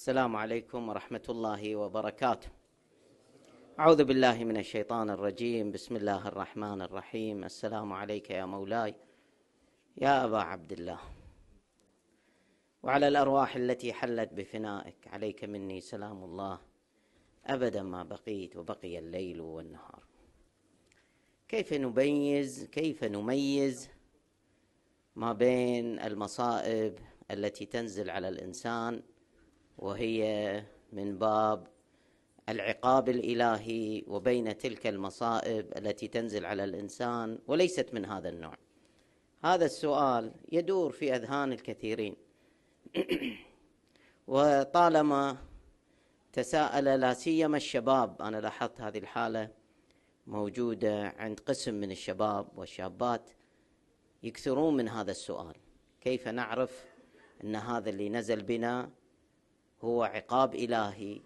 السلام عليكم ورحمة الله وبركاته. أعوذ بالله من الشيطان الرجيم، بسم الله الرحمن الرحيم، السلام عليك يا مولاي يا أبا عبد الله. وعلى الأرواح التي حلت بفنائك عليك مني سلام الله أبدا ما بقيت وبقي الليل والنهار. كيف نميز كيف نميز ما بين المصائب التي تنزل على الإنسان وهي من باب العقاب الالهي وبين تلك المصائب التي تنزل على الانسان وليست من هذا النوع. هذا السؤال يدور في اذهان الكثيرين. وطالما تساءل لا سيما الشباب انا لاحظت هذه الحاله موجوده عند قسم من الشباب والشابات يكثرون من هذا السؤال كيف نعرف ان هذا اللي نزل بنا هو عقاب إلهي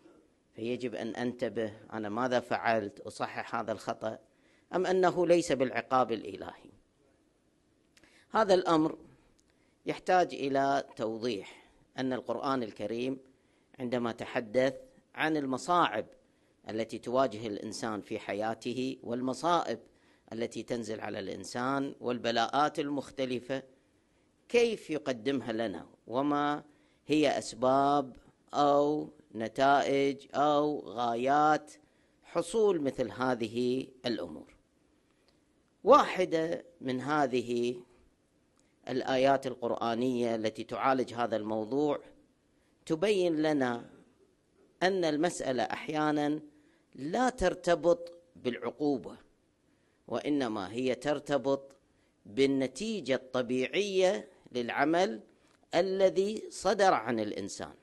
فيجب أن أنتبه أنا ماذا فعلت أصحح هذا الخطأ أم أنه ليس بالعقاب الإلهي هذا الأمر يحتاج إلى توضيح أن القرآن الكريم عندما تحدث عن المصاعب التي تواجه الإنسان في حياته والمصائب التي تنزل على الإنسان والبلاءات المختلفة كيف يقدمها لنا وما هي أسباب أو نتائج أو غايات حصول مثل هذه الأمور واحدة من هذه الآيات القرآنية التي تعالج هذا الموضوع تبين لنا أن المسألة أحيانا لا ترتبط بالعقوبة وإنما هي ترتبط بالنتيجة الطبيعية للعمل الذي صدر عن الإنسان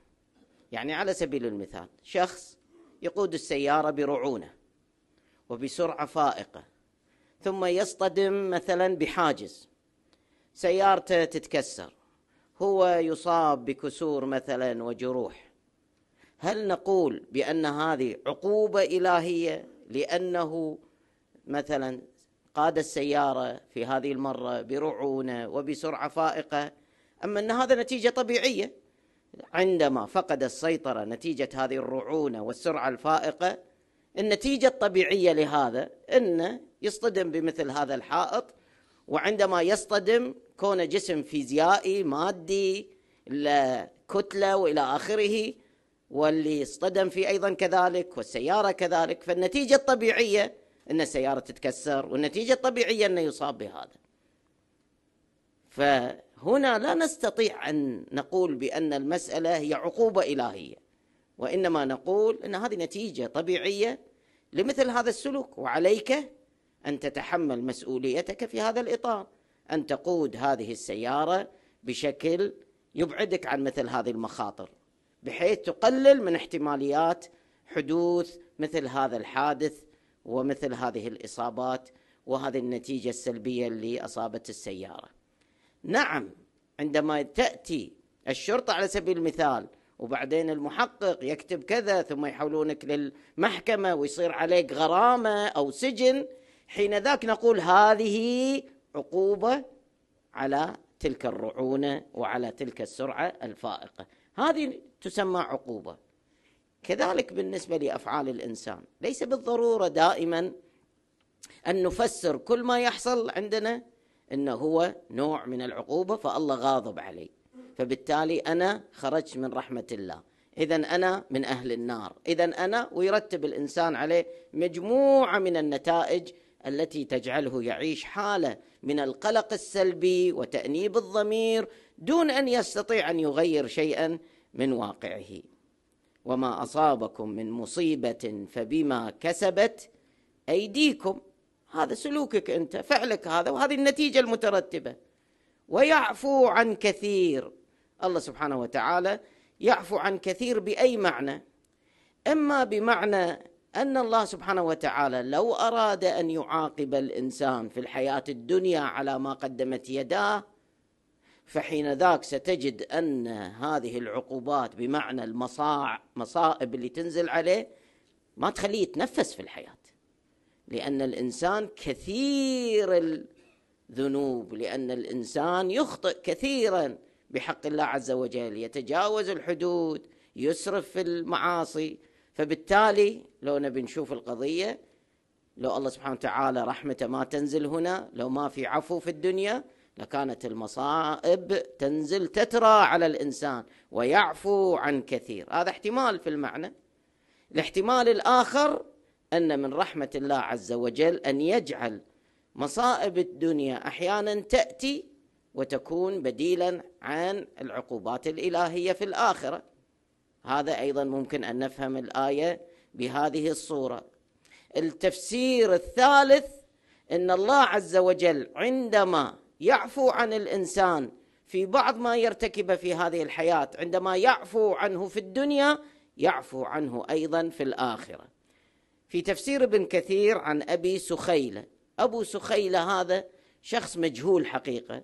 يعني على سبيل المثال شخص يقود السيارة برعونة وبسرعة فائقة ثم يصطدم مثلا بحاجز سيارته تتكسر هو يصاب بكسور مثلا وجروح هل نقول بأن هذه عقوبة إلهية لأنه مثلا قاد السيارة في هذه المرة برعونة وبسرعة فائقة أما أن هذا نتيجة طبيعية عندما فقد السيطرة نتيجة هذه الرعونة والسرعة الفائقة النتيجة الطبيعية لهذا أنه يصطدم بمثل هذا الحائط وعندما يصطدم كون جسم فيزيائي مادي كتلة وإلى آخره واللي اصطدم فيه أيضا كذلك والسيارة كذلك فالنتيجة الطبيعية أن السيارة تتكسر والنتيجة الطبيعية أنه يصاب بهذا ف هنا لا نستطيع أن نقول بأن المسألة هي عقوبة إلهية وإنما نقول أن هذه نتيجة طبيعية لمثل هذا السلوك وعليك أن تتحمل مسؤوليتك في هذا الإطار أن تقود هذه السيارة بشكل يبعدك عن مثل هذه المخاطر بحيث تقلل من احتماليات حدوث مثل هذا الحادث ومثل هذه الإصابات وهذه النتيجة السلبية اللي أصابت السيارة نعم عندما تأتي الشرطة على سبيل المثال وبعدين المحقق يكتب كذا ثم يحولونك للمحكمة ويصير عليك غرامة أو سجن حين ذاك نقول هذه عقوبة على تلك الرعونة وعلى تلك السرعة الفائقة هذه تسمى عقوبة كذلك بالنسبة لأفعال الإنسان ليس بالضرورة دائما أن نفسر كل ما يحصل عندنا انه هو نوع من العقوبه فالله غاضب علي فبالتالي انا خرجت من رحمه الله اذا انا من اهل النار اذا انا ويرتب الانسان عليه مجموعه من النتائج التي تجعله يعيش حاله من القلق السلبي وتانيب الضمير دون ان يستطيع ان يغير شيئا من واقعه وما اصابكم من مصيبه فبما كسبت ايديكم هذا سلوكك انت فعلك هذا وهذه النتيجه المترتبه ويعفو عن كثير الله سبحانه وتعالى يعفو عن كثير باي معنى اما بمعنى ان الله سبحانه وتعالى لو اراد ان يعاقب الانسان في الحياه الدنيا على ما قدمت يداه فحين ذاك ستجد ان هذه العقوبات بمعنى المصاع مصائب اللي تنزل عليه ما تخليه يتنفس في الحياه لأن الإنسان كثير الذنوب لأن الإنسان يخطئ كثيرا بحق الله عز وجل يتجاوز الحدود يسرف في المعاصي فبالتالي لو نبي نشوف القضية لو الله سبحانه وتعالى رحمته ما تنزل هنا لو ما في عفو في الدنيا لكانت المصائب تنزل تترى على الإنسان ويعفو عن كثير هذا احتمال في المعنى الاحتمال الآخر أن من رحمة الله عز وجل أن يجعل مصائب الدنيا أحيانا تأتي وتكون بديلا عن العقوبات الإلهية في الآخرة هذا أيضا ممكن أن نفهم الآية بهذه الصورة التفسير الثالث أن الله عز وجل عندما يعفو عن الإنسان في بعض ما يرتكب في هذه الحياة عندما يعفو عنه في الدنيا يعفو عنه أيضا في الآخرة في تفسير ابن كثير عن أبي سخيلة أبو سخيلة هذا شخص مجهول حقيقة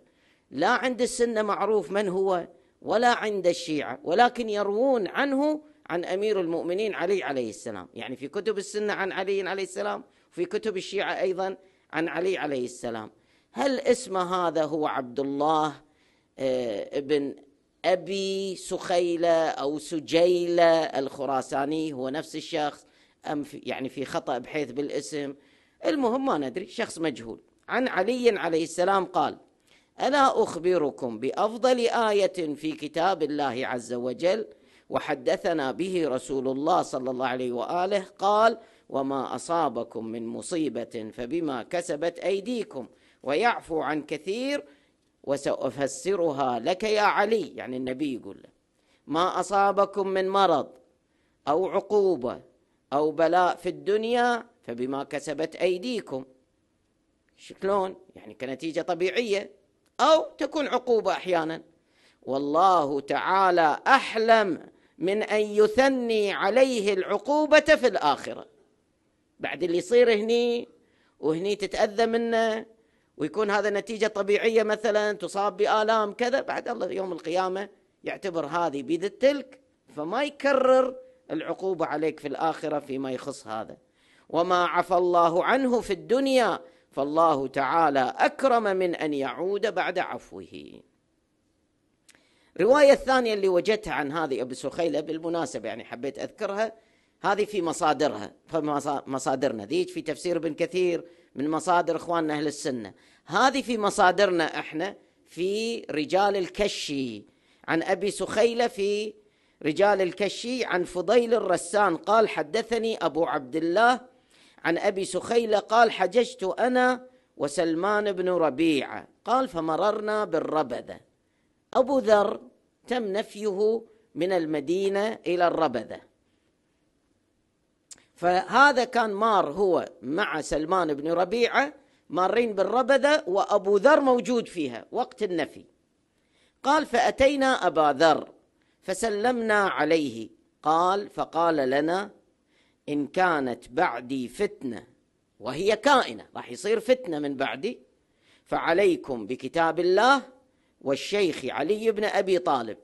لا عند السنة معروف من هو ولا عند الشيعة ولكن يروون عنه عن أمير المؤمنين علي عليه السلام يعني في كتب السنة عن علي عليه السلام وفي كتب الشيعة أيضا عن علي عليه السلام هل اسم هذا هو عبد الله آه، ابن أبي سخيلة أو سجيلة الخراساني هو نفس الشخص أم في يعني في خطأ بحيث بالاسم المهم ما ندري شخص مجهول عن علي عليه السلام قال ألا أخبركم بأفضل آية في كتاب الله عز وجل وحدثنا به رسول الله صلى الله عليه وآله قال وما أصابكم من مصيبة فبما كسبت أيديكم ويعفو عن كثير وسأفسرها لك يا علي يعني النبي يقول له ما أصابكم من مرض أو عقوبة أو بلاء في الدنيا فبما كسبت أيديكم شكلون يعني كنتيجة طبيعية أو تكون عقوبة أحيانا والله تعالى أحلم من أن يثني عليه العقوبة في الآخرة بعد اللي يصير هني وهني تتأذى منه ويكون هذا نتيجة طبيعية مثلا تصاب بآلام كذا بعد الله يوم القيامة يعتبر هذه بذ تلك فما يكرر العقوبة عليك في الآخرة فيما يخص هذا وما عفى الله عنه في الدنيا فالله تعالى أكرم من أن يعود بعد عفوه الرواية الثانية اللي وجدتها عن هذه أبو سخيلة بالمناسبة يعني حبيت أذكرها هذه في مصادرها مصادرنا ذيك في تفسير ابن كثير من مصادر إخواننا أهل السنة هذه في مصادرنا إحنا في رجال الكشي عن أبي سخيلة في رجال الكشي عن فضيل الرسان قال حدثني أبو عبد الله عن أبي سخيلة قال حججت أنا وسلمان بن ربيعة قال فمررنا بالربذة أبو ذر تم نفيه من المدينة إلى الربذة فهذا كان مار هو مع سلمان بن ربيعة مارين بالربذة وأبو ذر موجود فيها وقت النفي قال فأتينا أبا ذر فسلمنا عليه قال فقال لنا إن كانت بعدي فتنة وهي كائنة راح يصير فتنة من بعدي فعليكم بكتاب الله والشيخ علي بن أبي طالب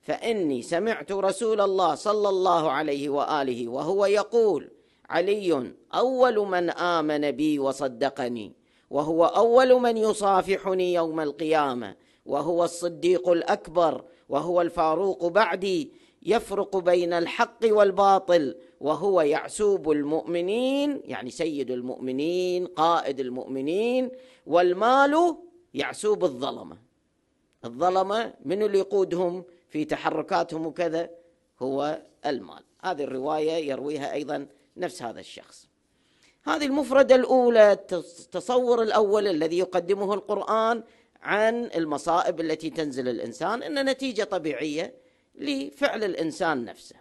فإني سمعت رسول الله صلى الله عليه وآله وهو يقول علي أول من آمن بي وصدقني وهو أول من يصافحني يوم القيامة وهو الصديق الأكبر وهو الفاروق بعدي يفرق بين الحق والباطل وهو يعسوب المؤمنين يعني سيد المؤمنين قائد المؤمنين والمال يعسوب الظلمه الظلمه من اللي يقودهم في تحركاتهم وكذا هو المال هذه الروايه يرويها ايضا نفس هذا الشخص هذه المفردة الأولى التصور الأول الذي يقدمه القرآن عن المصائب التي تنزل الانسان ان نتيجه طبيعيه لفعل الانسان نفسه.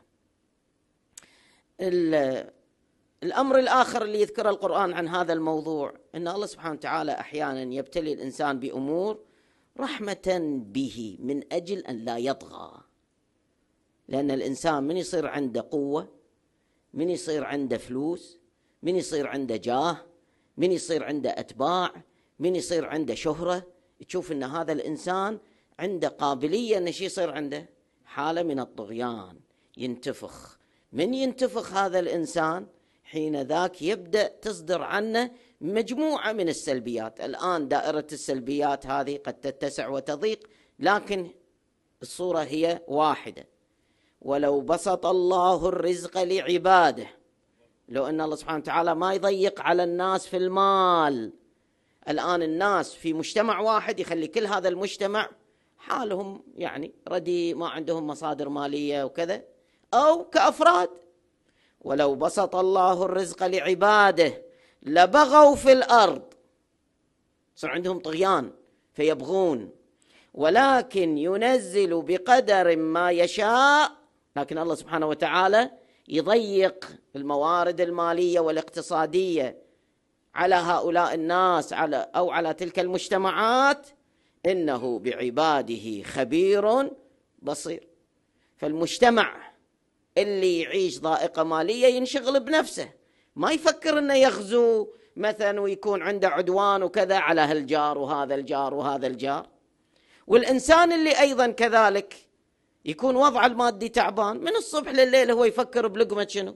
الامر الاخر اللي يذكره القران عن هذا الموضوع ان الله سبحانه وتعالى احيانا يبتلي الانسان بامور رحمه به من اجل ان لا يطغى. لان الانسان من يصير عنده قوه من يصير عنده فلوس من يصير عنده جاه من يصير عنده اتباع من يصير عنده شهره تشوف ان هذا الانسان عنده قابليه انه شو يصير عنده؟ حاله من الطغيان ينتفخ من ينتفخ هذا الانسان حين ذاك يبدا تصدر عنه مجموعه من السلبيات، الان دائره السلبيات هذه قد تتسع وتضيق لكن الصوره هي واحده ولو بسط الله الرزق لعباده لو ان الله سبحانه وتعالى ما يضيق على الناس في المال الآن الناس في مجتمع واحد يخلي كل هذا المجتمع حالهم يعني ردي ما عندهم مصادر مالية وكذا أو كأفراد ولو بسط الله الرزق لعباده لبغوا في الأرض صار عندهم طغيان فيبغون ولكن ينزل بقدر ما يشاء لكن الله سبحانه وتعالى يضيق الموارد الماليه والاقتصاديه على هؤلاء الناس على أو على تلك المجتمعات إنه بعباده خبير بصير فالمجتمع اللي يعيش ضائقة مالية ينشغل بنفسه ما يفكر أنه يغزو مثلا ويكون عنده عدوان وكذا على هالجار وهذا الجار وهذا الجار والإنسان اللي أيضا كذلك يكون وضعه المادي تعبان من الصبح لليل هو يفكر بلقمة شنو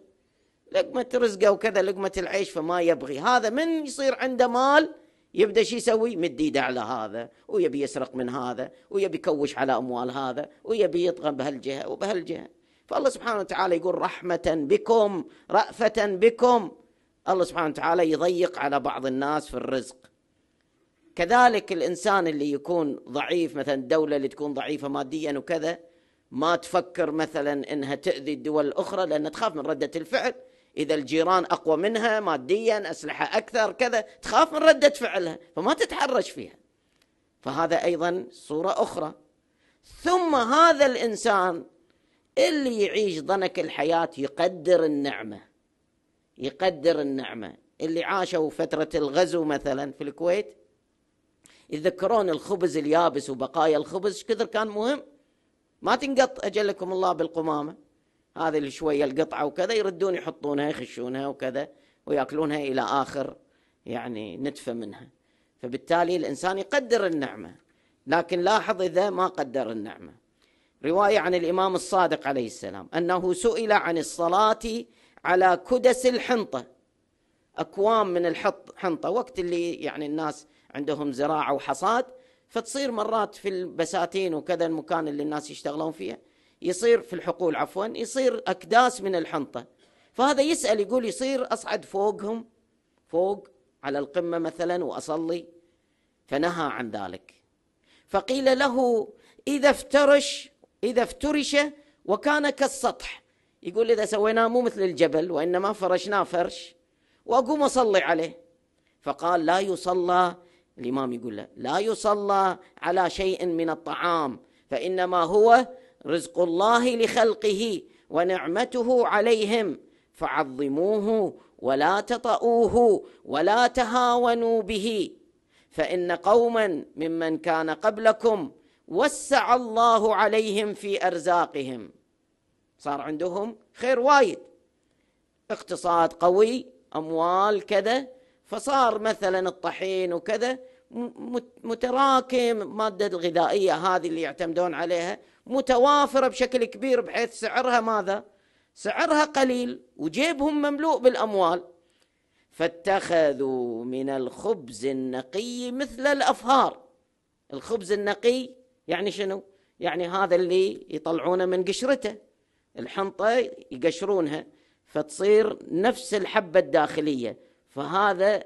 لقمة رزقه وكذا لقمة العيش فما يبغي هذا من يصير عنده مال يبدأ شو يسوي مد ايده على هذا ويبي يسرق من هذا ويبي يكوش على أموال هذا ويبي يطغى بهالجهة وبهالجهة فالله سبحانه وتعالى يقول رحمة بكم رأفة بكم الله سبحانه وتعالى يضيق على بعض الناس في الرزق كذلك الإنسان اللي يكون ضعيف مثلا الدولة اللي تكون ضعيفة ماديا وكذا ما تفكر مثلا انها تأذي الدول الاخرى لان تخاف من رده الفعل اذا الجيران اقوى منها ماديا اسلحه اكثر كذا تخاف من رده فعلها فما تتحرش فيها فهذا ايضا صوره اخرى ثم هذا الانسان اللي يعيش ضنك الحياه يقدر النعمه يقدر النعمه اللي عاشوا فتره الغزو مثلا في الكويت يذكرون الخبز اليابس وبقايا الخبز كثر كان مهم ما تنقط اجلكم الله بالقمامه هذه اللي شويه القطعه وكذا يردون يحطونها يخشونها وكذا وياكلونها الى اخر يعني نتفه منها فبالتالي الانسان يقدر النعمه لكن لاحظ اذا ما قدر النعمه روايه عن الامام الصادق عليه السلام انه سئل عن الصلاه على كدس الحنطه اكوام من الحط حنطه وقت اللي يعني الناس عندهم زراعه وحصاد فتصير مرات في البساتين وكذا المكان اللي الناس يشتغلون فيها يصير في الحقول عفوا يصير أكداس من الحنطة فهذا يسأل يقول يصير أصعد فوقهم فوق على القمة مثلا وأصلي فنهى عن ذلك فقيل له إذا افترش إذا افترش وكان كالسطح يقول إذا سويناه مو مثل الجبل وإنما فرشناه فرش وأقوم أصلي عليه فقال لا يصلى الإمام يقول له لا يصلى على شيء من الطعام فإنما هو رزق الله لخلقه ونعمته عليهم فعظموه ولا تطؤوه ولا تهاونوا به فان قوما ممن كان قبلكم وسع الله عليهم في ارزاقهم صار عندهم خير وايد اقتصاد قوي اموال كذا فصار مثلا الطحين وكذا متراكم ماده الغذائيه هذه اللي يعتمدون عليها متوافرة بشكل كبير بحيث سعرها ماذا؟ سعرها قليل وجيبهم مملوء بالأموال فاتخذوا من الخبز النقي مثل الأفهار الخبز النقي يعني شنو؟ يعني هذا اللي يطلعونه من قشرته الحنطة يقشرونها فتصير نفس الحبة الداخلية فهذا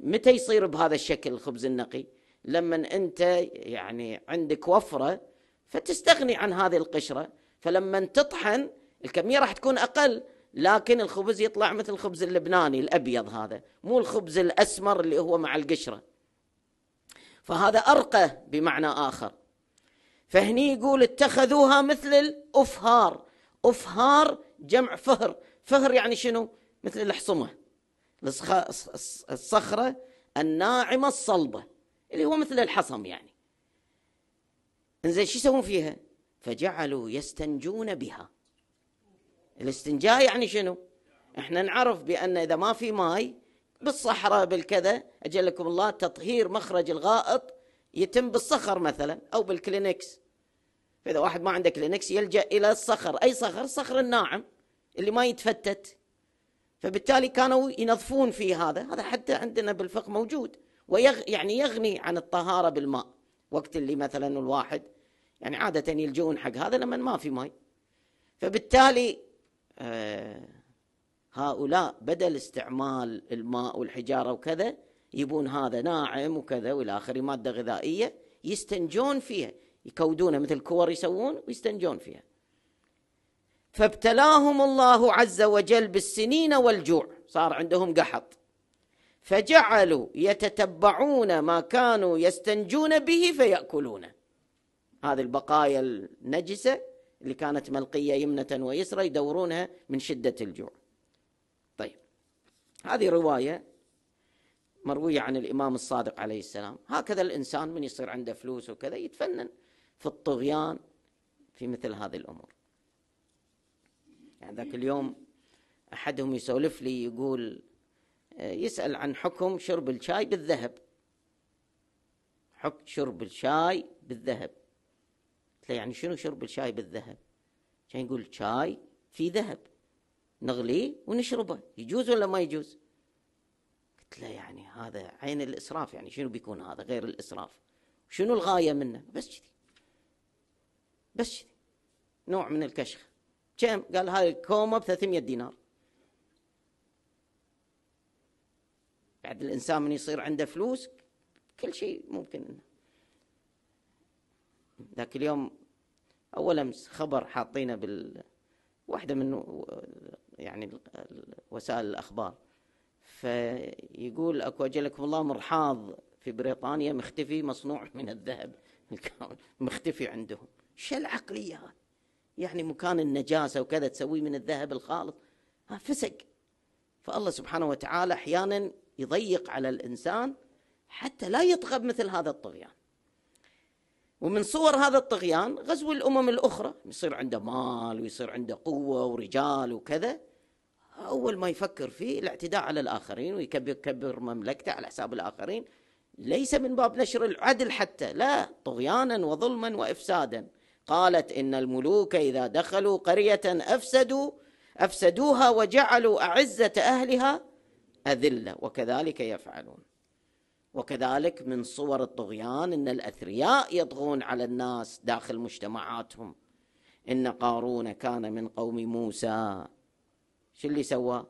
متى يصير بهذا الشكل الخبز النقي لما أنت يعني عندك وفرة فتستغني عن هذه القشره فلما تطحن الكميه راح تكون اقل لكن الخبز يطلع مثل الخبز اللبناني الابيض هذا مو الخبز الاسمر اللي هو مع القشره فهذا ارقى بمعنى اخر فهني يقول اتخذوها مثل الافهار افهار جمع فهر فهر يعني شنو مثل الحصمه الصخره الناعمه الصلبه اللي هو مثل الحصم يعني انزين شو يسوون فيها؟ فجعلوا يستنجون بها الاستنجاء يعني شنو؟ احنا نعرف بان اذا ما في ماي بالصحراء بالكذا اجلكم الله تطهير مخرج الغائط يتم بالصخر مثلا او بالكلينكس فاذا واحد ما عنده كلينكس يلجا الى الصخر اي صخر الصخر الناعم اللي ما يتفتت فبالتالي كانوا ينظفون في هذا هذا حتى عندنا بالفقه موجود ويغ يعني يغني عن الطهاره بالماء وقت اللي مثلا الواحد يعني عادة يلجؤون حق هذا لما ما في ماي فبالتالي آه، هؤلاء بدل استعمال الماء والحجارة وكذا يبون هذا ناعم وكذا والى اخره ماده غذائيه يستنجون فيها يكودونها مثل كور يسوون ويستنجون فيها فابتلاهم الله عز وجل بالسنين والجوع صار عندهم قحط فجعلوا يتتبعون ما كانوا يستنجون به فيأكلونه هذه البقايا النجسة اللي كانت ملقية يمنة ويسرى يدورونها من شدة الجوع طيب هذه رواية مروية عن الإمام الصادق عليه السلام هكذا الإنسان من يصير عنده فلوس وكذا يتفنن في الطغيان في مثل هذه الأمور يعني ذاك اليوم أحدهم يسولف لي يقول يسأل عن حكم شرب الشاي بالذهب حكم شرب الشاي بالذهب يعني شنو شرب الشاي بالذهب كان يقول شاي في ذهب نغليه ونشربه يجوز ولا ما يجوز قلت له يعني هذا عين الإسراف يعني شنو بيكون هذا غير الإسراف شنو الغاية منه بس كذي بس كذي نوع من الكشخ كم قال هاي الكومة ب 300 دينار بعد الإنسان من يصير عنده فلوس كل شيء ممكن ذاك اليوم أول أمس خبر حاطينه بال واحدة من يعني وسائل الأخبار فيقول أكو أجلكم الله مرحاض في بريطانيا مختفي مصنوع من الذهب مختفي عندهم شو العقلية هذه يعني مكان النجاسة وكذا تسويه من الذهب الخالص آه، فسق فالله سبحانه وتعالى أحيانا يضيق على الإنسان حتى لا يطغب مثل هذا الطغيان ومن صور هذا الطغيان غزو الأمم الأخرى يصير عنده مال ويصير عنده قوة ورجال وكذا أول ما يفكر فيه الاعتداء على الآخرين ويكبر كبر مملكته على حساب الآخرين ليس من باب نشر العدل حتى لا طغيانا وظلما وإفسادا قالت إن الملوك إذا دخلوا قرية أفسدوا أفسدوها وجعلوا أعزة أهلها أذلة وكذلك يفعلون وكذلك من صور الطغيان ان الاثرياء يطغون على الناس داخل مجتمعاتهم ان قارون كان من قوم موسى شو اللي سوى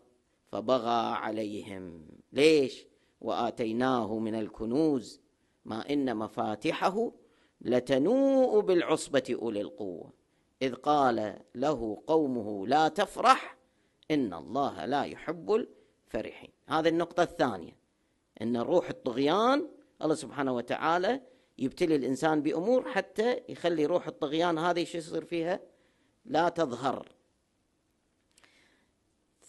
فبغى عليهم ليش واتيناه من الكنوز ما ان مفاتحه لتنوء بالعصبه اولي القوه اذ قال له قومه لا تفرح ان الله لا يحب الفرحين هذه النقطة الثانية أن روح الطغيان الله سبحانه وتعالى يبتلي الإنسان بأمور حتى يخلي روح الطغيان هذه شو يصير فيها لا تظهر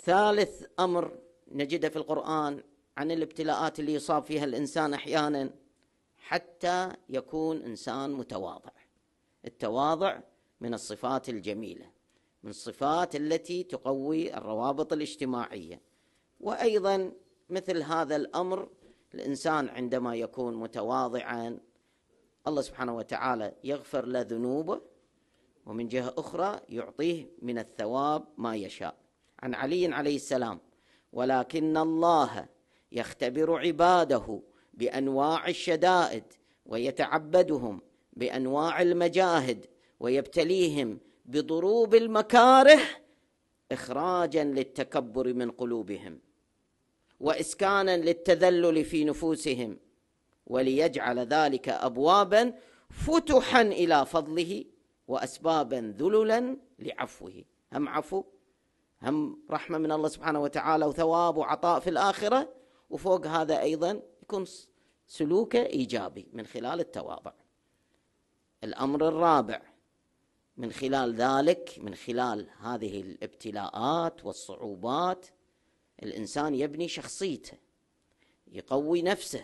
ثالث أمر نجده في القرآن عن الابتلاءات اللي يصاب فيها الإنسان أحيانا حتى يكون إنسان متواضع التواضع من الصفات الجميلة من الصفات التي تقوي الروابط الاجتماعيه وايضا مثل هذا الامر الانسان عندما يكون متواضعا الله سبحانه وتعالى يغفر له ذنوبه ومن جهه اخرى يعطيه من الثواب ما يشاء عن علي عليه السلام ولكن الله يختبر عباده بانواع الشدائد ويتعبدهم بانواع المجاهد ويبتليهم بضروب المكاره اخراجا للتكبر من قلوبهم واسكانا للتذلل في نفوسهم وليجعل ذلك ابوابا فتحا الى فضله واسبابا ذللا لعفوه هم عفو هم رحمه من الله سبحانه وتعالى وثواب وعطاء في الاخره وفوق هذا ايضا يكون سلوكه ايجابي من خلال التواضع الامر الرابع من خلال ذلك من خلال هذه الابتلاءات والصعوبات الإنسان يبني شخصيته يقوي نفسه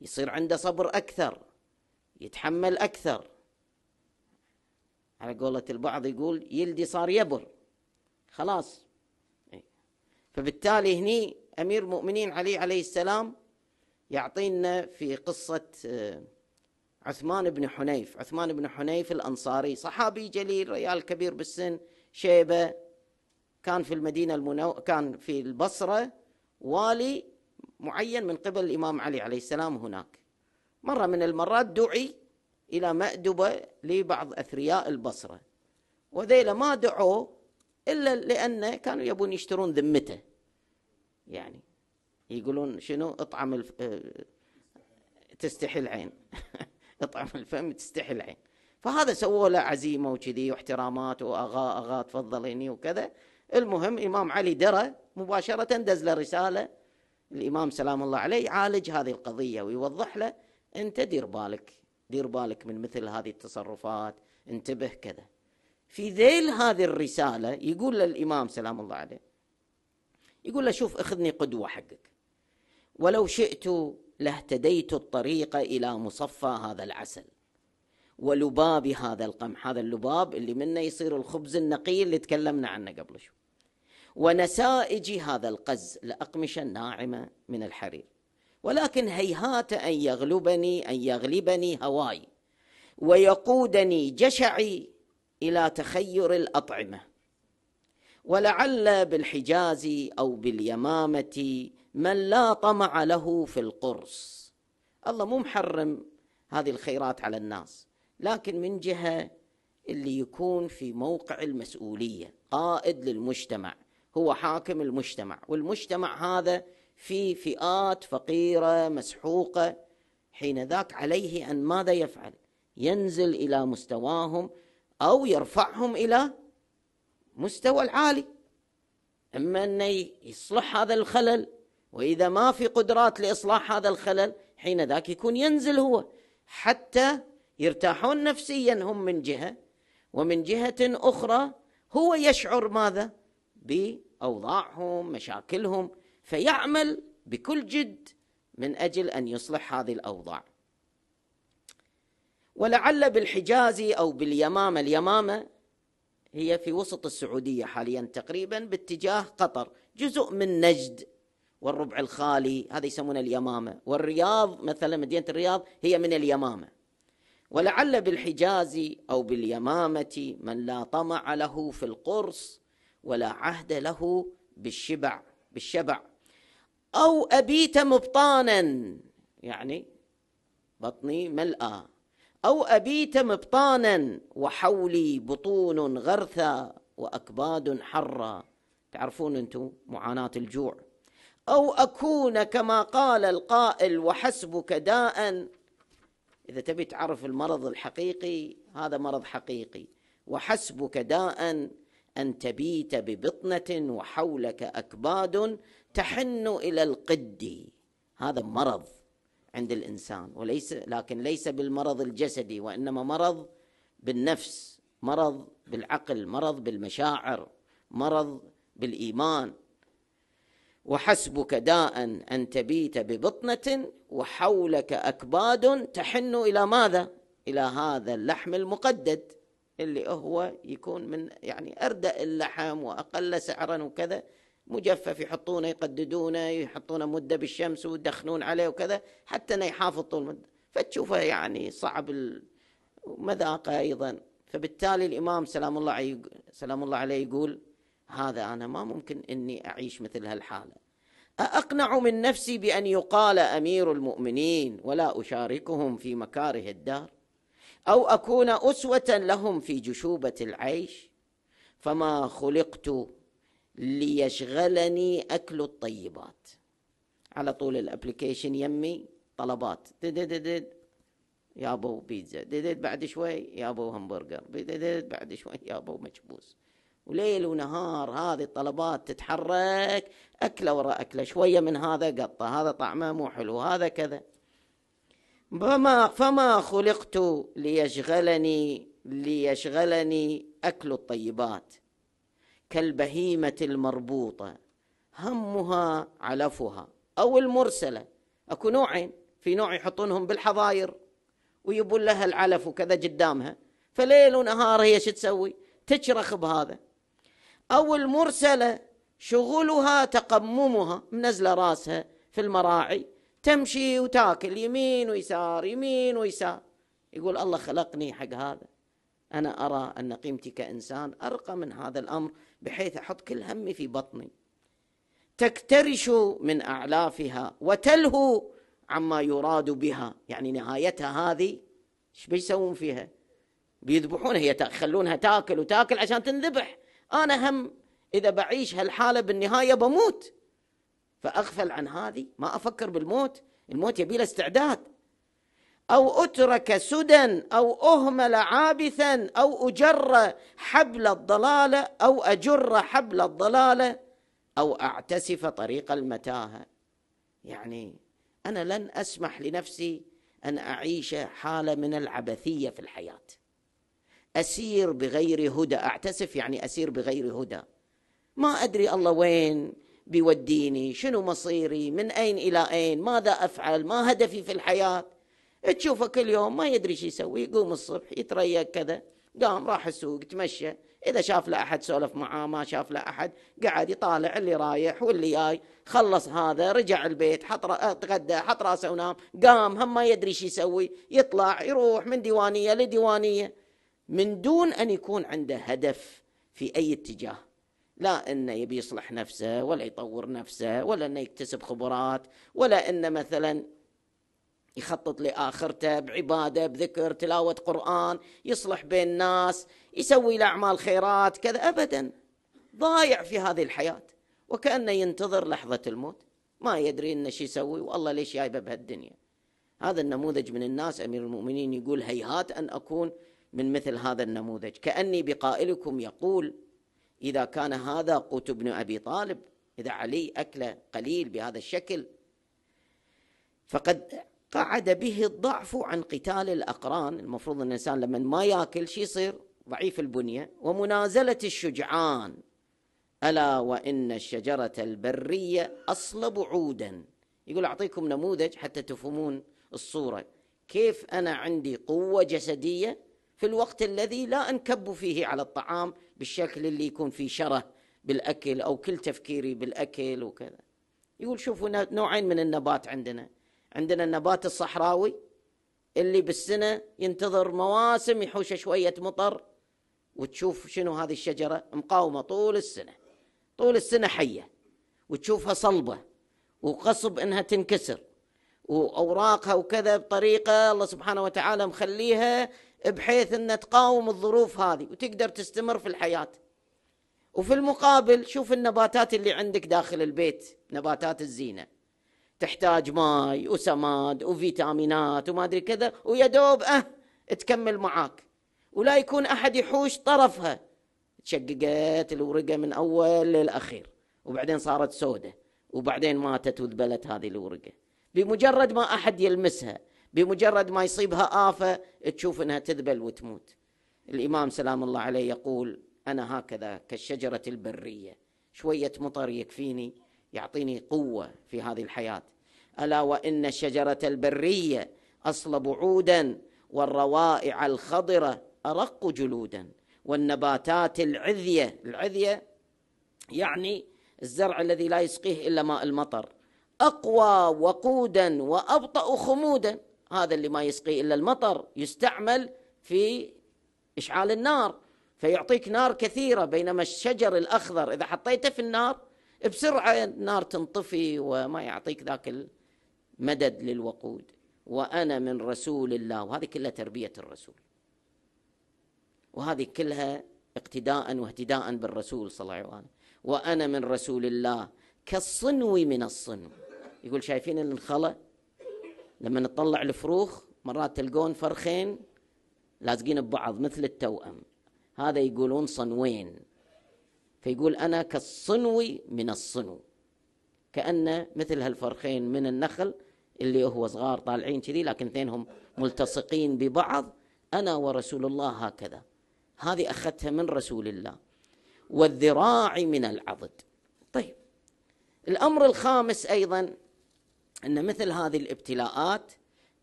يصير عنده صبر أكثر يتحمل أكثر على قولة البعض يقول يلدي صار يبر خلاص إيه. فبالتالي هني أمير المؤمنين علي عليه السلام يعطينا في قصة آه، عثمان بن حنيف عثمان بن حنيف الأنصاري صحابي جليل ريال كبير بالسن شيبة كان في المدينة المنو... كان في البصرة والي معين من قبل الإمام علي عليه السلام هناك مرة من المرات دعي إلى مأدبة لبعض أثرياء البصرة وذيلا ما دعوا إلا لأنه كانوا يبون يشترون ذمته يعني يقولون شنو اطعم الف... آه، تستحي العين اطعم الفم تستحي العين فهذا سووا له عزيمه وكذي واحترامات واغا اغا تفضل هني وكذا المهم إمام علي درى مباشرة دز له رسالة الإمام سلام الله عليه يعالج هذه القضية ويوضح له أنت دير بالك دير بالك من مثل هذه التصرفات انتبه كذا في ذيل هذه الرسالة يقول للإمام سلام الله عليه يقول له شوف اخذني قدوة حقك ولو شئت لاهتديت الطريق إلى مصفى هذا العسل ولباب هذا القمح هذا اللباب اللي منه يصير الخبز النقي اللي تكلمنا عنه قبل شوي ونسائج هذا القز الأقمشة الناعمة من الحرير ولكن هيهات أن يغلبني أن يغلبني هواي ويقودني جشعي إلى تخير الأطعمة ولعل بالحجاز أو باليمامة من لا طمع له في القرص الله مو محرم هذه الخيرات على الناس لكن من جهة اللي يكون في موقع المسؤولية قائد للمجتمع هو حاكم المجتمع والمجتمع هذا في فئات فقيرة مسحوقة حين ذاك عليه أن ماذا يفعل ينزل إلى مستواهم أو يرفعهم إلى مستوى العالي أما أن يصلح هذا الخلل وإذا ما في قدرات لإصلاح هذا الخلل حين ذاك يكون ينزل هو حتى يرتاحون نفسيا هم من جهة ومن جهة أخرى هو يشعر ماذا باوضاعهم مشاكلهم فيعمل بكل جد من اجل ان يصلح هذه الاوضاع ولعل بالحجاز او باليمامه اليمامه هي في وسط السعوديه حاليا تقريبا باتجاه قطر جزء من نجد والربع الخالي هذا يسمونه اليمامه والرياض مثلا مدينه الرياض هي من اليمامه ولعل بالحجاز او باليمامه من لا طمع له في القرص ولا عهد له بالشبع بالشبع أو أبيت مبطانا يعني بطني ملأى أو أبيت مبطانا وحولي بطون غرثى وأكباد حرة تعرفون أنتم معاناة الجوع أو أكون كما قال القائل وحسبك داء إذا تبي تعرف المرض الحقيقي هذا مرض حقيقي وحسبك داء ان تبيت ببطنه وحولك اكباد تحن الى القد هذا مرض عند الانسان وليس لكن ليس بالمرض الجسدي وانما مرض بالنفس مرض بالعقل مرض بالمشاعر مرض بالايمان وحسبك داء ان تبيت ببطنه وحولك اكباد تحن الى ماذا الى هذا اللحم المقدد اللي هو يكون من يعني أردأ اللحم وأقل سعرا وكذا مجفف يحطونه يقددونه يحطونه مدة بالشمس ويدخنون عليه وكذا حتى انه يحافظ طول المدة فتشوفه يعني صعب مذاقه أيضا فبالتالي الإمام سلام الله عليه سلام الله عليه يقول هذا أنا ما ممكن إني أعيش مثل هالحالة أأقنع من نفسي بأن يقال أمير المؤمنين ولا أشاركهم في مكاره الدار أو أكون أسوة لهم في جشوبة العيش فما خلقت ليشغلني أكل الطيبات على طول الابلكيشن يمي طلبات يا ابو بيتزا ددد بعد شوي ابو همبرجر ددد بعد شوي ابو مكبوس وليل ونهار هذه الطلبات تتحرك أكلة وراء أكلة شوية من هذا قطة هذا طعمه مو حلو هذا كذا فما, فما خلقت ليشغلني ليشغلني أكل الطيبات كالبهيمة المربوطة همها علفها أو المرسلة أكو نوعين في نوع يحطونهم بالحظاير ويبون لها العلف وكذا قدامها فليل ونهار هي شو تسوي تشرخ بهذا أو المرسلة شغلها تقممها منزلة راسها في المراعي تمشي وتاكل يمين ويسار يمين ويسار يقول الله خلقني حق هذا انا ارى ان قيمتي كانسان ارقى من هذا الامر بحيث احط كل همي في بطني تكترش من اعلافها وتلهو عما يراد بها يعني نهايتها هذه ايش بيسوون فيها بيذبحونها هي يخلونها تاكل وتاكل عشان تنذبح انا هم اذا بعيش هالحاله بالنهايه بموت فأغفل عن هذه ما أفكر بالموت الموت يبي له استعداد أو أترك سدى أو أهمل عابثا أو أجر حبل الضلالة أو أجر حبل الضلالة أو أعتسف طريق المتاهة يعني أنا لن أسمح لنفسي أن أعيش حالة من العبثية في الحياة أسير بغير هدى أعتسف يعني أسير بغير هدى ما أدري الله وين بيوديني شنو مصيري من أين إلى أين ماذا أفعل ما هدفي في الحياة تشوفه كل يوم ما يدري شو يسوي يقوم الصبح يتريق كذا قام راح السوق تمشى اذا شاف له احد سولف معاه ما شاف له احد قعد يطالع اللي رايح واللي جاي خلص هذا رجع البيت حط تغدى حط راسه ونام قام هم ما يدري شو يسوي يطلع يروح من ديوانيه لديوانيه من دون ان يكون عنده هدف في اي اتجاه لا انه يبي يصلح نفسه ولا يطور نفسه ولا انه يكتسب خبرات ولا انه مثلا يخطط لاخرته بعباده بذكر تلاوه قران يصلح بين الناس يسوي له اعمال خيرات كذا ابدا ضايع في هذه الحياه وكانه ينتظر لحظه الموت ما يدري انه شو يسوي والله ليش جايبه بهالدنيا هذا النموذج من الناس امير المؤمنين يقول هيهات ان اكون من مثل هذا النموذج كاني بقائلكم يقول إذا كان هذا قوت ابن أبي طالب إذا علي أكله قليل بهذا الشكل فقد قعد به الضعف عن قتال الأقران المفروض أن الإنسان لما ما يأكل شي يصير ضعيف البنية ومنازلة الشجعان ألا وإن الشجرة البرية أصلب عودا يقول أعطيكم نموذج حتى تفهمون الصورة كيف أنا عندي قوة جسدية في الوقت الذي لا أنكب فيه على الطعام بالشكل اللي يكون فيه شره بالاكل او كل تفكيري بالاكل وكذا يقول شوفوا نوعين من النبات عندنا عندنا النبات الصحراوي اللي بالسنه ينتظر مواسم يحوشه شويه مطر وتشوف شنو هذه الشجره مقاومه طول السنه طول السنه حيه وتشوفها صلبه وقصب انها تنكسر واوراقها وكذا بطريقه الله سبحانه وتعالى مخليها بحيث أن تقاوم الظروف هذه وتقدر تستمر في الحياة وفي المقابل شوف النباتات اللي عندك داخل البيت نباتات الزينة تحتاج ماي وسماد وفيتامينات وما أدري كذا ويا دوب أه تكمل معاك ولا يكون أحد يحوش طرفها تشققت الورقة من أول للأخير وبعدين صارت سودة وبعدين ماتت وذبلت هذه الورقة بمجرد ما أحد يلمسها بمجرد ما يصيبها آفة تشوف أنها تذبل وتموت الإمام سلام الله عليه يقول أنا هكذا كالشجرة البرية شوية مطر يكفيني يعطيني قوة في هذه الحياة ألا وإن الشجرة البرية أصلب عودا والروائع الخضرة أرق جلودا والنباتات العذية العذية يعني الزرع الذي لا يسقيه إلا ماء المطر أقوى وقودا وأبطأ خمودا هذا اللي ما يسقي إلا المطر يستعمل في إشعال النار فيعطيك نار كثيرة بينما الشجر الأخضر إذا حطيته في النار بسرعة النار تنطفي وما يعطيك ذاك المدد للوقود وأنا من رسول الله وهذه كلها تربية الرسول وهذه كلها اقتداء واهتداء بالرسول صلى الله عليه وسلم وأنا من رسول الله كالصنو من الصنو يقول شايفين الخلا لما نطلع الفروخ مرات تلقون فرخين لازقين ببعض مثل التوأم هذا يقولون صنوين فيقول أنا كالصنوي من الصنو كأنه مثل هالفرخين من النخل اللي هو صغار طالعين كذي لكن اثنينهم ملتصقين ببعض أنا ورسول الله هكذا هذه أخذتها من رسول الله والذراع من العضد طيب الأمر الخامس أيضا ان مثل هذه الابتلاءات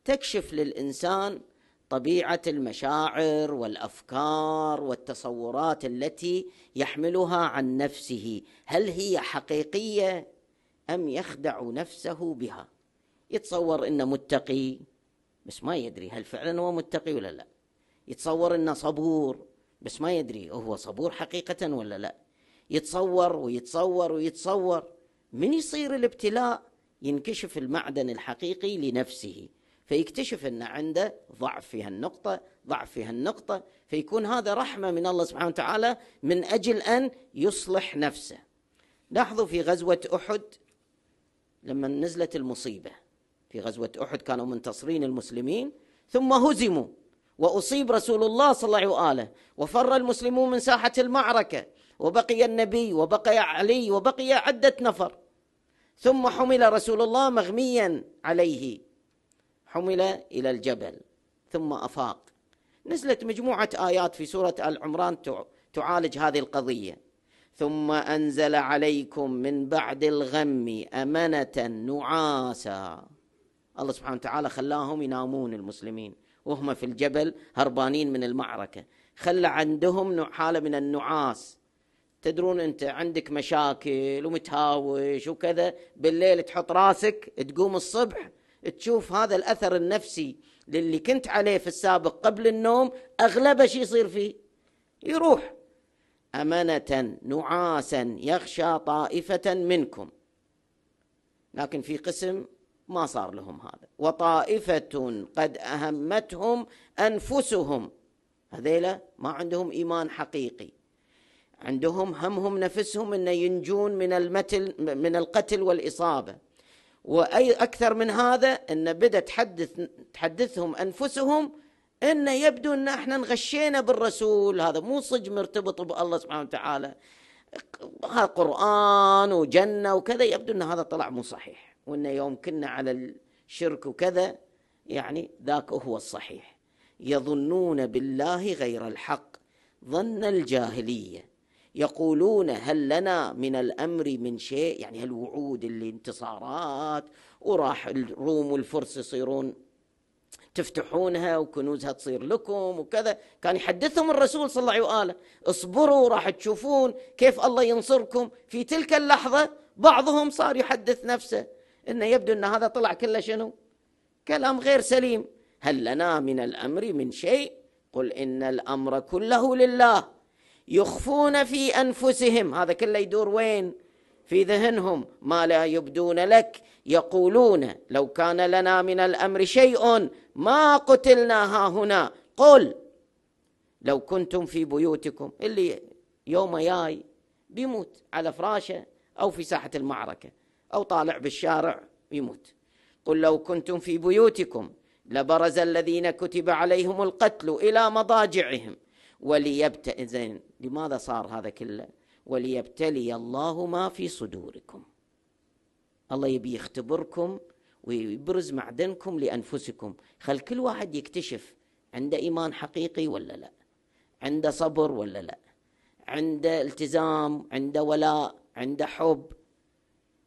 تكشف للانسان طبيعه المشاعر والافكار والتصورات التي يحملها عن نفسه هل هي حقيقيه ام يخدع نفسه بها يتصور انه متقي بس ما يدري هل فعلا هو متقي ولا لا يتصور انه صبور بس ما يدري هو صبور حقيقه ولا لا يتصور ويتصور ويتصور من يصير الابتلاء ينكشف المعدن الحقيقي لنفسه فيكتشف أن عنده ضعف في هالنقطة ضعف في هالنقطة فيكون هذا رحمة من الله سبحانه وتعالى من أجل أن يصلح نفسه لاحظوا في غزوة أحد لما نزلت المصيبة في غزوة أحد كانوا منتصرين المسلمين ثم هزموا وأصيب رسول الله صلى الله عليه وآله وفر المسلمون من ساحة المعركة وبقي النبي وبقي علي وبقي عدة نفر ثم حمل رسول الله مغميا عليه حمل الى الجبل ثم افاق نزلت مجموعه ايات في سوره ال عمران تعالج هذه القضيه ثم انزل عليكم من بعد الغم امنه نعاسا الله سبحانه وتعالى خلاهم ينامون المسلمين وهم في الجبل هربانين من المعركه خلى عندهم حاله من النعاس تدرون انت عندك مشاكل ومتهاوش وكذا بالليل تحط راسك تقوم الصبح تشوف هذا الاثر النفسي للي كنت عليه في السابق قبل النوم اغلبه شي يصير فيه يروح أمانة نعاسا يخشى طائفه منكم لكن في قسم ما صار لهم هذا وطائفه قد اهمتهم انفسهم هذيلا ما عندهم ايمان حقيقي عندهم همهم نفسهم أن ينجون من المتل من القتل والإصابة وأي أكثر من هذا أن بدأ تحدث تحدثهم أنفسهم أن يبدو أن احنا انغشينا بالرسول هذا مو صج مرتبط بالله سبحانه وتعالى هذا قرآن وجنة وكذا يبدو أن هذا طلع مو صحيح وأن يوم كنا على الشرك وكذا يعني ذاك هو الصحيح يظنون بالله غير الحق ظن الجاهليه يقولون هل لنا من الأمر من شيء يعني هالوعود اللي انتصارات وراح الروم والفرس يصيرون تفتحونها وكنوزها تصير لكم وكذا كان يحدثهم الرسول صلى الله عليه وآله اصبروا راح تشوفون كيف الله ينصركم في تلك اللحظة بعضهم صار يحدث نفسه انه يبدو ان هذا طلع كله شنو كلام غير سليم هل لنا من الامر من شيء قل ان الامر كله لله يخفون في أنفسهم هذا كله يدور وين في ذهنهم ما لا يبدون لك يقولون لو كان لنا من الأمر شيء ما قتلنا ها هنا قل لو كنتم في بيوتكم اللي يوم جاي بيموت على فراشه أو في ساحة المعركة أو طالع بالشارع يموت قل لو كنتم في بيوتكم لبرز الذين كتب عليهم القتل إلى مضاجعهم وليبتئذن لماذا صار هذا كله وليبتلي الله ما في صدوركم الله يبي يختبركم ويبرز معدنكم لأنفسكم خل كل واحد يكتشف عنده إيمان حقيقي ولا لا عنده صبر ولا لا عنده التزام عنده ولاء عنده حب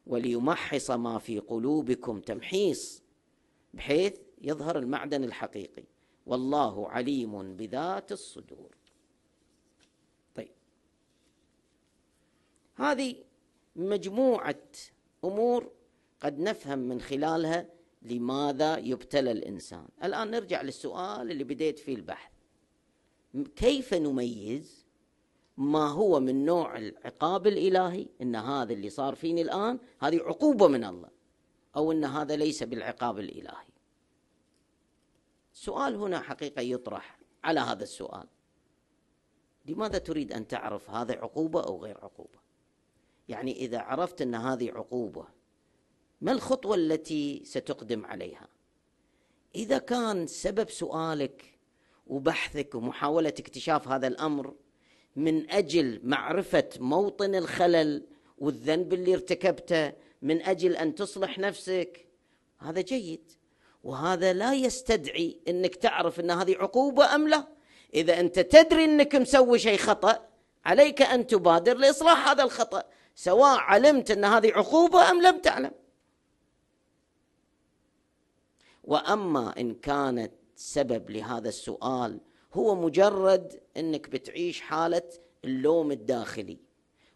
وليمحص ما في قلوبكم تمحيص بحيث يظهر المعدن الحقيقي والله عليم بذات الصدور هذه مجموعة أمور قد نفهم من خلالها لماذا يبتلى الإنسان الآن نرجع للسؤال اللي بديت فيه البحث كيف نميز ما هو من نوع العقاب الإلهي إن هذا اللي صار فيني الآن هذه عقوبة من الله أو أن هذا ليس بالعقاب الإلهي سؤال هنا حقيقة يطرح على هذا السؤال لماذا تريد أن تعرف هذا عقوبة أو غير عقوبة يعني إذا عرفت أن هذه عقوبة ما الخطوة التي ستقدم عليها إذا كان سبب سؤالك وبحثك ومحاولة اكتشاف هذا الأمر من أجل معرفة موطن الخلل والذنب اللي ارتكبته من أجل أن تصلح نفسك هذا جيد وهذا لا يستدعي أنك تعرف أن هذه عقوبة أم لا إذا أنت تدري أنك مسوي شيء خطأ عليك أن تبادر لإصلاح هذا الخطأ سواء علمت ان هذه عقوبه ام لم تعلم واما ان كانت سبب لهذا السؤال هو مجرد انك بتعيش حاله اللوم الداخلي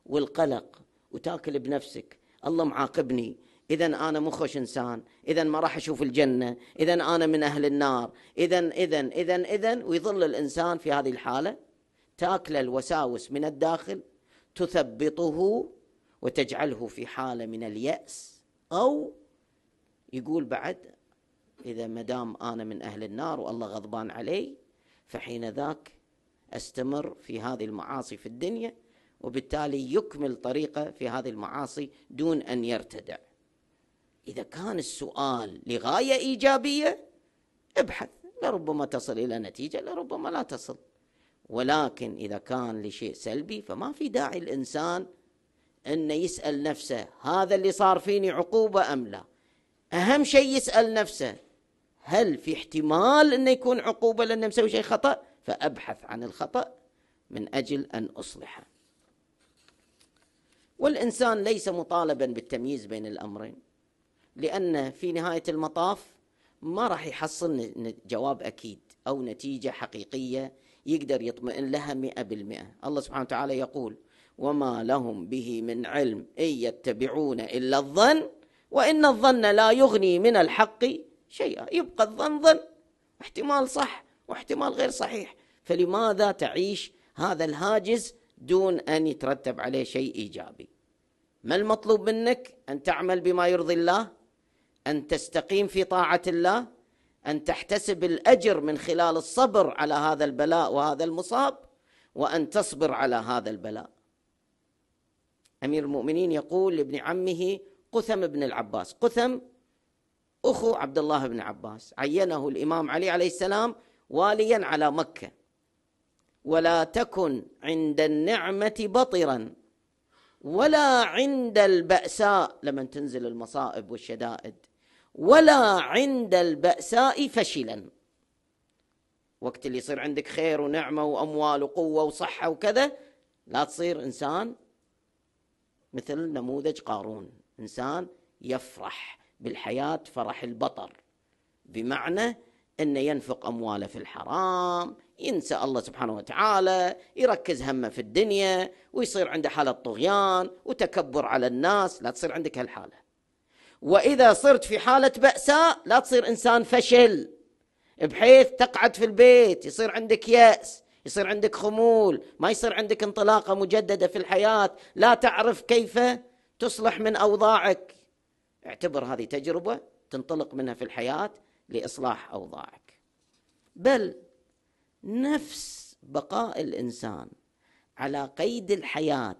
والقلق وتاكل بنفسك الله معاقبني اذا انا مخش انسان اذا ما راح اشوف الجنه اذا انا من اهل النار اذا اذا اذا اذا ويظل الانسان في هذه الحاله تاكل الوساوس من الداخل تثبطه وتجعله في حاله من الياس او يقول بعد اذا ما دام انا من اهل النار والله غضبان علي فحين ذاك استمر في هذه المعاصي في الدنيا وبالتالي يكمل طريقه في هذه المعاصي دون ان يرتدع اذا كان السؤال لغايه ايجابيه ابحث لربما تصل الى نتيجه لربما لا تصل ولكن اذا كان لشيء سلبي فما في داعي الانسان أن يسأل نفسه هذا اللي صار فيني عقوبة أم لا أهم شيء يسأل نفسه هل في احتمال أنه يكون عقوبة لأنه مسوي شيء خطأ فأبحث عن الخطأ من أجل أن أصلحه والإنسان ليس مطالبا بالتمييز بين الأمرين لأن في نهاية المطاف ما راح يحصل جواب أكيد أو نتيجة حقيقية يقدر يطمئن لها مئة بالمئة الله سبحانه وتعالى يقول وما لهم به من علم إن يتبعون إلا الظن وإن الظن لا يغني من الحق شيئا يبقى الظن ظن احتمال صح واحتمال غير صحيح فلماذا تعيش هذا الهاجس دون أن يترتب عليه شيء إيجابي ما المطلوب منك أن تعمل بما يرضي الله أن تستقيم في طاعة الله أن تحتسب الأجر من خلال الصبر على هذا البلاء وهذا المصاب وأن تصبر على هذا البلاء أمير المؤمنين يقول لابن عمه قثم بن العباس قثم أخو عبد الله بن عباس عينه الإمام علي عليه السلام واليا على مكة ولا تكن عند النعمة بطرا ولا عند البأساء لمن تنزل المصائب والشدائد ولا عند البأساء فشلا وقت اللي يصير عندك خير ونعمة وأموال وقوة وصحة وكذا لا تصير إنسان مثل نموذج قارون إنسان يفرح بالحياة فرح البطر بمعنى أنه ينفق أمواله في الحرام ينسى الله سبحانه وتعالى يركز همه في الدنيا ويصير عنده حالة طغيان وتكبر على الناس لا تصير عندك هالحالة وإذا صرت في حالة بأساء لا تصير إنسان فشل بحيث تقعد في البيت يصير عندك يأس يصير عندك خمول ما يصير عندك انطلاقه مجدده في الحياه لا تعرف كيف تصلح من اوضاعك اعتبر هذه تجربه تنطلق منها في الحياه لاصلاح اوضاعك بل نفس بقاء الانسان على قيد الحياه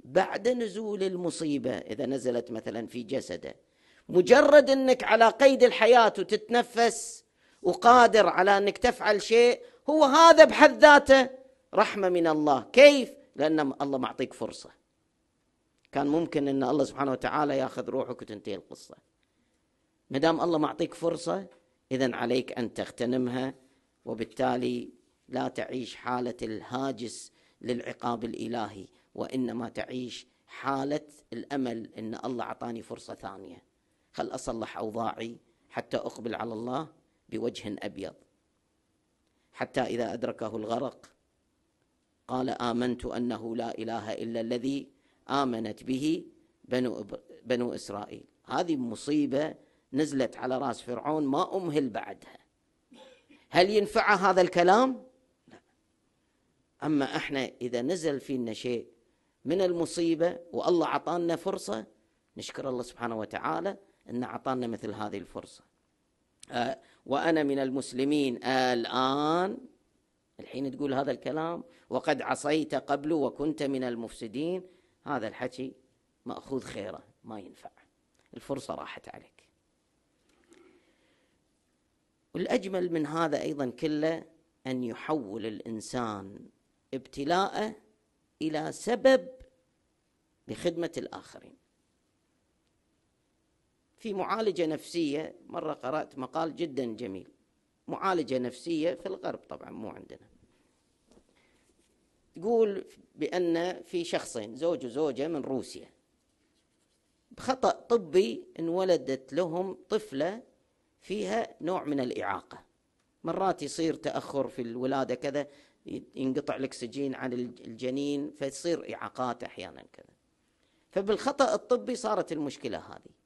بعد نزول المصيبه اذا نزلت مثلا في جسده مجرد انك على قيد الحياه وتتنفس وقادر على انك تفعل شيء هو هذا بحد ذاته رحمه من الله كيف لان الله معطيك فرصه كان ممكن ان الله سبحانه وتعالى ياخذ روحك وتنتهي القصه ما دام الله معطيك فرصه اذا عليك ان تغتنمها وبالتالي لا تعيش حاله الهاجس للعقاب الالهي وانما تعيش حاله الامل ان الله اعطاني فرصه ثانيه خل اصلح اوضاعي حتى اقبل على الله بوجه ابيض حتى إذا أدركه الغرق قال آمنت أنه لا إله إلا الذي آمنت به بنو, بنو إسرائيل هذه مصيبة نزلت على رأس فرعون ما أمهل بعدها هل ينفع هذا الكلام؟ لا أما إحنا إذا نزل فينا شيء من المصيبة والله أعطانا فرصة نشكر الله سبحانه وتعالى أن أعطانا مثل هذه الفرصة آه، وأنا من المسلمين الآن الحين تقول هذا الكلام وقد عصيت قبل وكنت من المفسدين هذا الحكي مأخوذ خيره ما ينفع الفرصة راحت عليك والأجمل من هذا أيضا كله أن يحول الإنسان ابتلاءه إلى سبب لخدمة الآخرين في معالجة نفسية مرة قرأت مقال جدا جميل معالجة نفسية في الغرب طبعا مو عندنا تقول بأن في شخصين زوج وزوجة من روسيا بخطأ طبي انولدت لهم طفلة فيها نوع من الإعاقة مرات يصير تأخر في الولادة كذا ينقطع الأكسجين عن الجنين فيصير إعاقات أحيانا كذا فبالخطأ الطبي صارت المشكلة هذه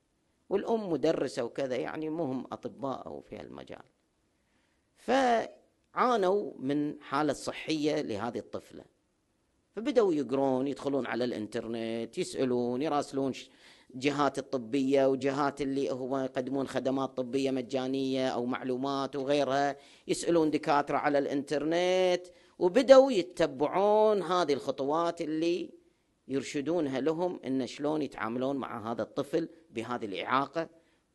والأم مدرسة وكذا يعني مهم أطباء أو في هالمجال فعانوا من حالة صحية لهذه الطفلة فبدأوا يقرون يدخلون على الإنترنت يسألون يراسلون جهات الطبية وجهات اللي هو يقدمون خدمات طبية مجانية أو معلومات وغيرها يسألون دكاترة على الإنترنت وبدأوا يتبعون هذه الخطوات اللي يرشدونها لهم ان شلون يتعاملون مع هذا الطفل بهذه الاعاقه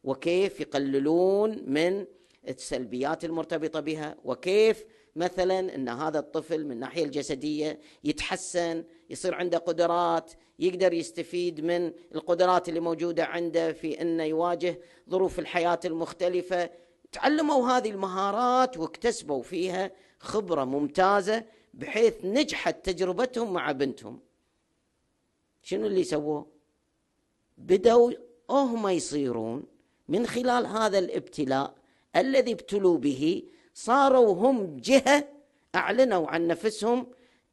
وكيف يقللون من السلبيات المرتبطه بها وكيف مثلا ان هذا الطفل من الناحيه الجسديه يتحسن يصير عنده قدرات يقدر يستفيد من القدرات اللي موجوده عنده في انه يواجه ظروف الحياه المختلفه تعلموا هذه المهارات واكتسبوا فيها خبره ممتازه بحيث نجحت تجربتهم مع بنتهم شنو اللي سووه بدأوا هم يصيرون من خلال هذا الابتلاء الذي ابتلوا به صاروا هم جهة أعلنوا عن نفسهم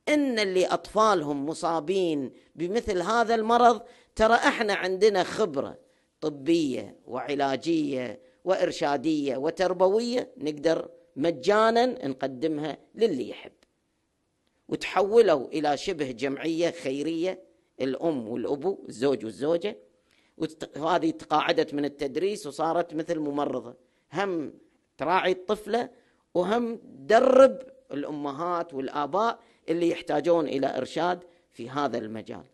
إن اللي أطفالهم مصابين بمثل هذا المرض ترى إحنا عندنا خبرة طبية وعلاجية وإرشادية وتربوية نقدر مجانا نقدمها للي يحب وتحولوا إلى شبه جمعية خيرية الأم والأبو الزوج والزوجة وهذه تقاعدت من التدريس وصارت مثل ممرضة هم تراعي الطفلة وهم تدرب الأمهات والآباء اللي يحتاجون إلى إرشاد في هذا المجال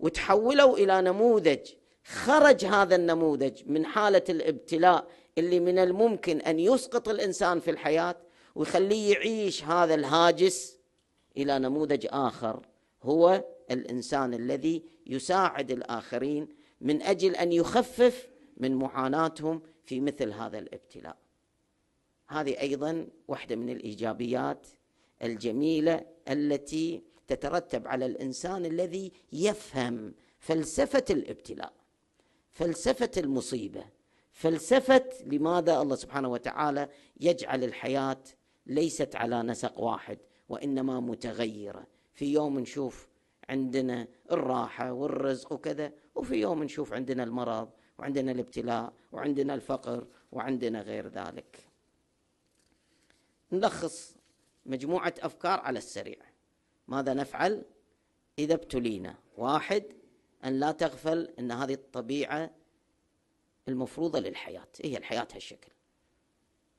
وتحولوا إلى نموذج خرج هذا النموذج من حالة الابتلاء اللي من الممكن أن يسقط الإنسان في الحياة ويخليه يعيش هذا الهاجس إلى نموذج آخر هو الانسان الذي يساعد الاخرين من اجل ان يخفف من معاناتهم في مثل هذا الابتلاء. هذه ايضا واحده من الايجابيات الجميله التي تترتب على الانسان الذي يفهم فلسفه الابتلاء فلسفه المصيبه فلسفه لماذا الله سبحانه وتعالى يجعل الحياه ليست على نسق واحد وانما متغيره في يوم نشوف عندنا الراحة والرزق وكذا وفي يوم نشوف عندنا المرض وعندنا الابتلاء وعندنا الفقر وعندنا غير ذلك نلخص مجموعة أفكار على السريع ماذا نفعل إذا ابتلينا واحد أن لا تغفل أن هذه الطبيعة المفروضة للحياة هي الحياة هالشكل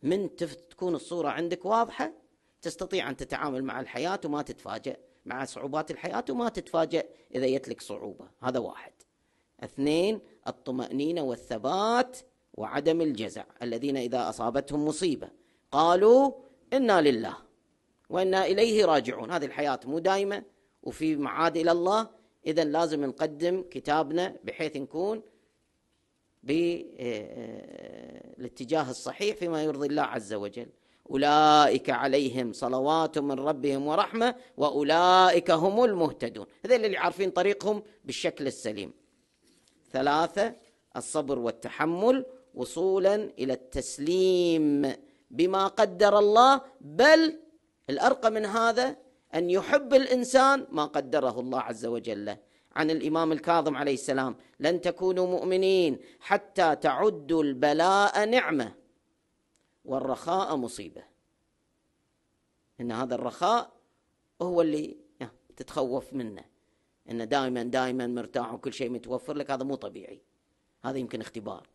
من تكون الصورة عندك واضحة تستطيع أن تتعامل مع الحياة وما تتفاجأ مع صعوبات الحياة وما تتفاجأ إذا يتلك صعوبة هذا واحد اثنين الطمأنينة والثبات وعدم الجزع الذين إذا أصابتهم مصيبة قالوا إنا لله وإنا إليه راجعون هذه الحياة مو دائمة وفي معاد إلى الله إذا لازم نقدم كتابنا بحيث نكون بالاتجاه آه، آه، الصحيح فيما يرضي الله عز وجل أولئك عليهم صلوات من ربهم ورحمة وأولئك هم المهتدون هذا اللي عارفين طريقهم بالشكل السليم ثلاثة الصبر والتحمل وصولا إلى التسليم بما قدر الله بل الأرقى من هذا أن يحب الإنسان ما قدره الله عز وجل له عن الإمام الكاظم عليه السلام لن تكونوا مؤمنين حتى تعدوا البلاء نعمة والرخاء مصيبة إن هذا الرخاء هو اللي تتخوف منه إن دائما دائما مرتاح وكل شيء متوفر لك هذا مو طبيعي هذا يمكن اختبار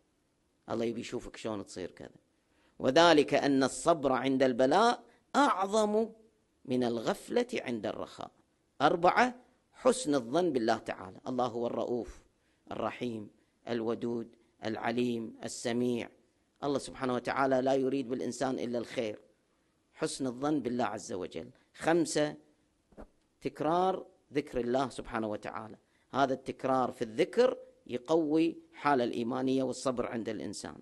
الله يبي يشوفك شلون تصير كذا وذلك أن الصبر عند البلاء أعظم من الغفلة عند الرخاء أربعة حسن الظن بالله تعالى الله هو الرؤوف الرحيم الودود العليم السميع الله سبحانه وتعالى لا يريد بالإنسان إلا الخير حسن الظن بالله عز وجل خمسة تكرار ذكر الله سبحانه وتعالى هذا التكرار في الذكر يقوي حالة الإيمانية والصبر عند الإنسان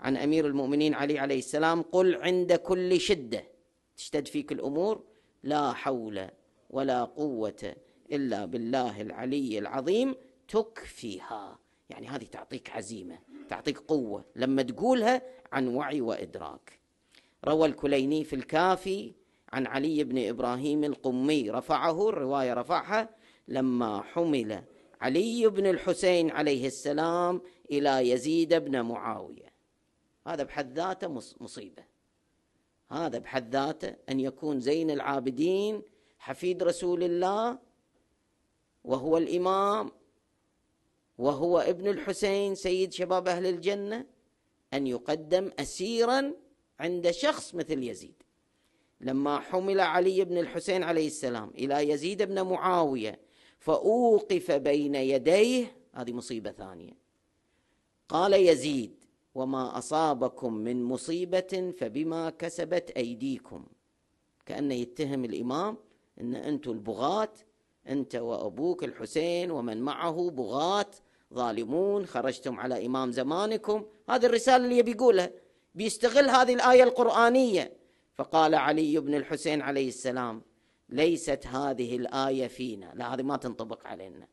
عن أمير المؤمنين علي عليه السلام قل عند كل شدة تشتد فيك الأمور لا حول ولا قوة إلا بالله العلي العظيم تكفيها يعني هذه تعطيك عزيمة تعطيك قوة لما تقولها عن وعي وإدراك روى الكليني في الكافي عن علي بن إبراهيم القمي رفعه الرواية رفعها لما حمل علي بن الحسين عليه السلام إلى يزيد بن معاوية هذا بحد ذاته مصيبة هذا بحد ذاته أن يكون زين العابدين حفيد رسول الله وهو الإمام وهو ابن الحسين سيد شباب أهل الجنة أن يقدم أسيرا عند شخص مثل يزيد لما حمل علي بن الحسين عليه السلام إلى يزيد بن معاوية فأوقف بين يديه هذه مصيبة ثانية قال يزيد وما أصابكم من مصيبة فبما كسبت أيديكم كأنه يتهم الإمام أن أنتم البغاة أنت وأبوك الحسين ومن معه بغاة ظالمون خرجتم على إمام زمانكم هذه الرسالة اللي بيقولها بيستغل هذه الآية القرآنية فقال علي بن الحسين عليه السلام ليست هذه الآية فينا لا هذه ما تنطبق علينا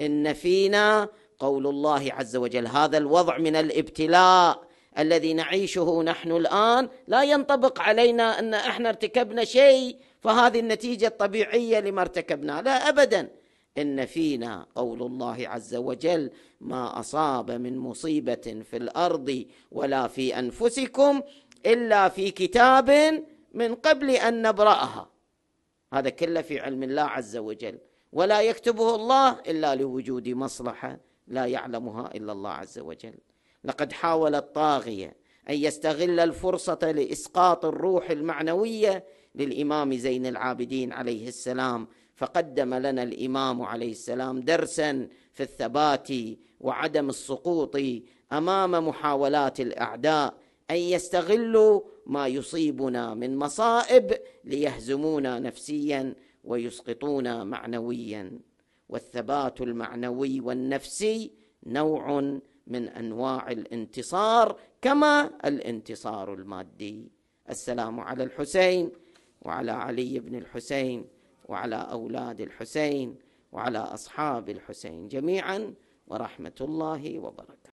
إن فينا قول الله عز وجل هذا الوضع من الابتلاء الذي نعيشه نحن الآن لا ينطبق علينا أن احنا ارتكبنا شيء فهذه النتيجة الطبيعية لما ارتكبنا لا أبدا إن فينا قول الله عز وجل ما أصاب من مصيبة في الأرض ولا في أنفسكم إلا في كتاب من قبل أن نبرأها هذا كله في علم الله عز وجل ولا يكتبه الله إلا لوجود مصلحة لا يعلمها إلا الله عز وجل لقد حاول الطاغية أن يستغل الفرصة لإسقاط الروح المعنوية للإمام زين العابدين عليه السلام فقدم لنا الامام عليه السلام درسا في الثبات وعدم السقوط امام محاولات الاعداء ان يستغلوا ما يصيبنا من مصائب ليهزمونا نفسيا ويسقطونا معنويا والثبات المعنوي والنفسي نوع من انواع الانتصار كما الانتصار المادي السلام على الحسين وعلى علي بن الحسين وعلى أولاد الحسين وعلى أصحاب الحسين جميعا ورحمة الله وبركاته